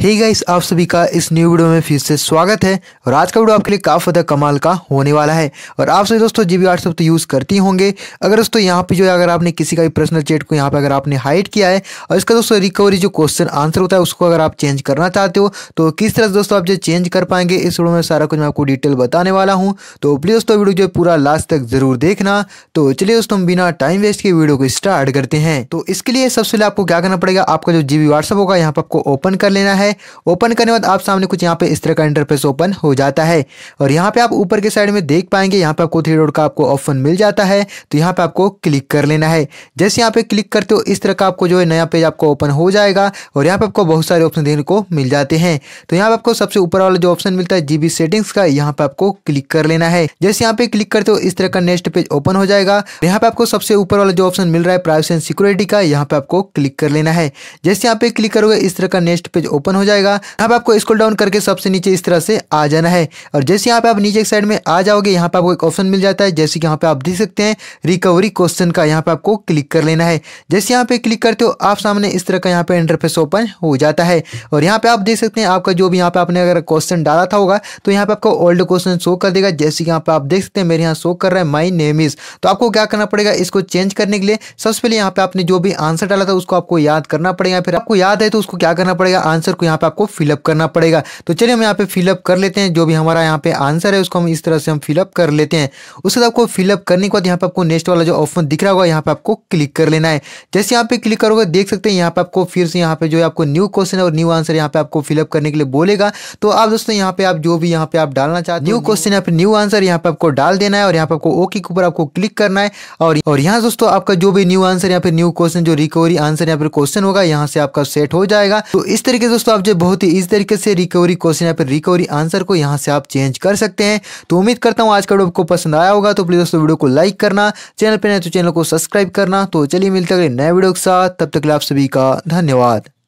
ही guys आप सभी का इस न्यू वीडियो में फिर से स्वागत है और आज का वीडियो आपके लिए काफ़ी ज़्यादा कमाल का होने वाला है और आप सभी दोस्तों जी बी व्हाट्सअप तो यूज़ करती होंगे अगर दोस्तों यहाँ पे जो है अगर आपने किसी का भी पर्सनल चैट को यहाँ पे अगर आपने हाइड किया है और इसका दोस्तों रिकवरी जो क्वेश्चन आंसर होता है उसको अगर आप चेंज करना चाहते हो तो किस तरह से दोस्तों आप जो चेंज कर पाएंगे इस वीडियो में सारा कुछ मैं आपको डिटेल बताने वाला हूँ तो प्लीज़ दोस्तों वीडियो जो पूरा लास्ट तक ज़रूर देखना तो चलिए दोस्तों बिना टाइम वेस्ट के वीडियो को स्टार्ट करते हैं तो इसके लिए सबसे पहले आपको क्या करना पड़ेगा आपका जो जी बी व्हाट्सअप होगा यहाँ पर आपको ओपन कर लेना है है ओपन करने के बाद आप सामने कुछ यहाँ पे इस तरह का इंटरफेस ओपन हो जाता है और यहाँ पे आप ऊपर के साइड में देख पाएंगे यहाँ पे आपको थ्री डॉट का आपको ऑप्शन मिल जाता है तो यहाँ पे आपको क्लिक कर लेना है जैसे यहाँ पे क्लिक करते हो इस तरह का आपको जो है नया पेज आपको ओपन हो जाएगा और यहाँ पे आपको बहुत सारे ऑप्शन देखने को मिल जाते हैं तो यहाँ पे आपको सबसे ऊपर वाला जो ऑप्शन मिलता है जीबी सेटिंग्स का यहाँ पे आपको क्लिक कर लेना है जैसे यहाँ पे क्लिक करते हो इस तरह का नेक्स्ट पेज ओपन हो जाएगा यहाँ पे आपको सबसे ऊपर वाला जो ऑप्शन मिल रहा है प्राइवेसी एंड सिक्योरिटी का यहाँ पे आपको क्लिक कर लेना है जैसे यहाँ पे क्लिक करोगे इस तरह का नेक्स्ट पेज ओपन ओपन हो जाएगा यहाँ पे आपको स्कूल डाउन करके सबसे नीचे इस तरह से आ जाना है और जैसे यहाँ पे आप नीचे साइड में आ जाओगे यहाँ पे आपको एक ऑप्शन मिल जाता है जैसे कि यहाँ पे आप देख सकते हैं रिकवरी क्वेश्चन का यहाँ पे आपको क्लिक कर लेना है जैसे यहाँ पे क्लिक करते हो आप सामने इस तरह का यहाँ पे इंटरफेस ओपन हो जाता है और यहाँ पे आप देख सकते हैं आपका जो भी यहाँ पे आपने अगर क्वेश्चन डाला था होगा तो यहाँ पे आपको ओल्ड क्वेश्चन शो कर देगा जैसे कि यहाँ पे आप देख सकते हैं मेरे यहाँ शो कर रहा है माई नेम इज तो आपको क्या करना पड़ेगा इसको चेंज करने के लिए सबसे पहले यहाँ पे आपने जो भी आंसर डाला था उसको आपको याद करना पड़ेगा फिर आपको याद है तो उसको क्या करना पड़ेगा आंसर आपको यहाँ पे आपको फिलअप करना पड़ेगा तो चलिए हम यहाँ पे फिलअप कर लेते हैं जो भी हमारा यहाँ पे आंसर है उसको हम इस तरह से हम फिलअप कर लेते हैं उसके बाद आपको फिलअप करने के बाद यहाँ पे आपको नेक्स्ट वाला जो ऑप्शन दिख रहा होगा यहाँ पे आपको क्लिक कर लेना है जैसे यहाँ पे क्लिक करोगे देख सकते हैं यहाँ पे आपको फिर से यहाँ पे जो है आपको न्यू क्वेश्चन और न्यू आंसर यहाँ पे आपको फिलअप करने के लिए बोलेगा तो आप दोस्तों यहाँ पे आप जो भी यहाँ पे आप डालना चाहते हैं न्यू क्वेश्चन यहाँ पे न्यू आंसर यहाँ पे आपको डाल देना है और यहाँ पे आपको ओके के ऊपर आपको क्लिक करना है और और यहाँ दोस्तों आपका जो भी न्यू आंसर यहाँ पे न्यू क्वेश्चन जो रिकवरी आंसर यहाँ पे क्वेश्चन होगा यहाँ से आपका सेट हो जाएगा तो इस तरीके से दोस्तों दोस्तों आप जो बहुत ही इस तरीके से रिकवरी क्वेश्चन या फिर रिकवरी आंसर को यहाँ से आप चेंज कर सकते हैं तो उम्मीद करता हूँ आज का वीडियो आपको पसंद आया होगा तो प्लीज़ दोस्तों वीडियो को लाइक करना चैनल पर नए तो चैनल को सब्सक्राइब करना तो चलिए मिलते अगले नए वीडियो के साथ तब तक आप सभी का धन्यवाद